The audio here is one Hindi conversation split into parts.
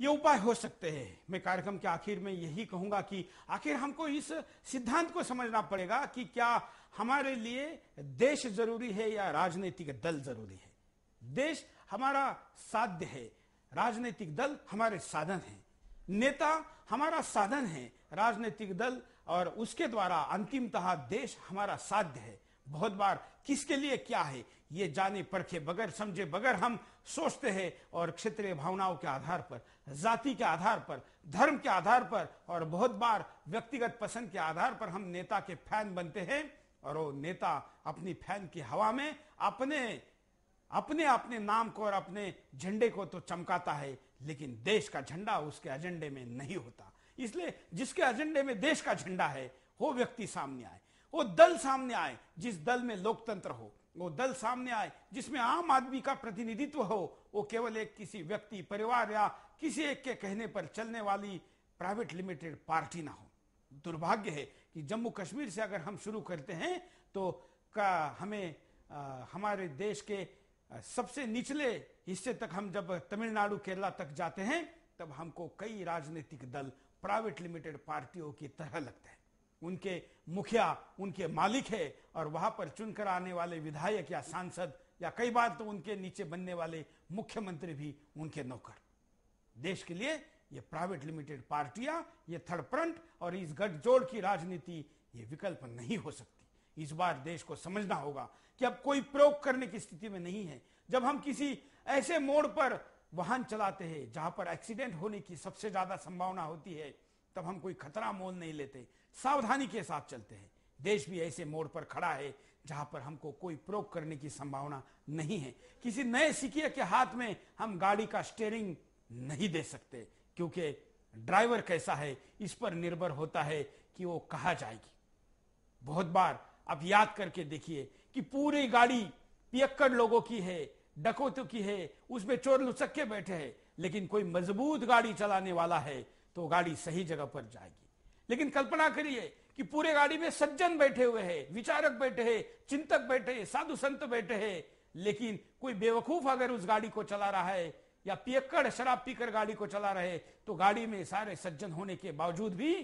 ये उपाय हो सकते हैं मैं कार्यक्रम के आखिर में यही कहूंगा कि आखिर हमको इस सिद्धांत को समझना पड़ेगा कि क्या हमारे लिए देश जरूरी है या राजनीतिक दल जरूरी है देश हमारा साध्य है राजनीतिक दल हमारे साधन है नेता हमारा साधन है राजनीतिक दल और उसके द्वारा अंतिमतः देश हमारा साध्य है बहुत बार किसके लिए क्या है ये जाने परखे बगैर समझे बगैर हम सोचते हैं और क्षेत्रीय भावनाओं के आधार पर जाति के आधार पर धर्म के आधार पर और बहुत बार व्यक्तिगत पसंद के आधार पर हम नेता के फैन बनते हैं और वो नेता अपनी फैन की हवा में अपने अपने अपने नाम को और अपने झंडे को तो चमकाता है लेकिन देश का झंडा उसके एजेंडे में नहीं होता इसलिए जिसके एजेंडे में देश का झंडा है वो व्यक्ति सामने आए वो दल सामने आए जिस दल में लोकतंत्र हो वो दल सामने आए जिसमें आम आदमी का प्रतिनिधित्व हो वो केवल एक किसी व्यक्ति परिवार या किसी एक के कहने पर चलने वाली प्राइवेट लिमिटेड पार्टी ना हो दुर्भाग्य है कि जम्मू कश्मीर से अगर हम शुरू करते हैं तो का हमें आ, हमारे देश के सबसे निचले हिस्से तक हम जब तमिलनाडु केरला तक जाते हैं तब हमको कई राजनीतिक दल प्राइवेट लिमिटेड पार्टियों की तरह लगते हैं उनके मुखिया उनके मालिक है और वहां पर चुनकर आने वाले विधायक या सांसद या कई बार तो उनके नीचे बनने वाले मुख्यमंत्री भी उनके नौकर देश के लिए ये प्राइवेट लिमिटेड पार्टियां ये थर्ड फ्रंट और इस गठजोड़ की राजनीति ये विकल्प नहीं हो सकती इस बार देश को समझना होगा कि अब कोई प्रयोग करने की स्थिति में नहीं है जब हम किसी ऐसे मोड़ पर वाहन चलाते हैं जहां पर एक्सीडेंट होने की सबसे ज्यादा संभावना होती है तब हम कोई खतरा मोल नहीं लेते सावधानी के साथ चलते हैं देश भी ऐसे मोड़ पर खड़ा है जहां पर हमको कोई प्रोक करने की संभावना नहीं है किसी नए सिकिए के हाथ में हम गाड़ी का स्टेयरिंग नहीं दे सकते क्योंकि ड्राइवर कैसा है इस पर निर्भर होता है कि वो कहा जाएगी बहुत बार आप याद करके देखिए कि पूरी गाड़ी पियक्कड़ लोगों की है डकोतों की है उसमें चोर लुचक्के बैठे हैं लेकिन कोई मजबूत गाड़ी चलाने वाला है तो गाड़ी सही जगह पर जाएगी लेकिन कल्पना करिए कि पूरे गाड़ी में सज्जन बैठे हुए हैं विचारक बैठे हैं चिंतक बैठे हैं साधु संत बैठे हैं लेकिन कोई बेवकूफ अगर उस गाड़ी को चला रहा है या पियक्कड़ शराब पीकर गाड़ी को चला रहे तो गाड़ी में सारे सज्जन होने के बावजूद भी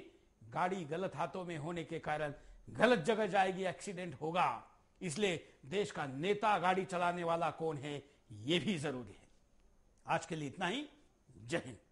गाड़ी गलत हाथों में होने के कारण गलत जगह जाएगी एक्सीडेंट होगा इसलिए देश का नेता गाड़ी चलाने वाला कौन है यह भी जरूरी है आज के लिए इतना ही जय हिंद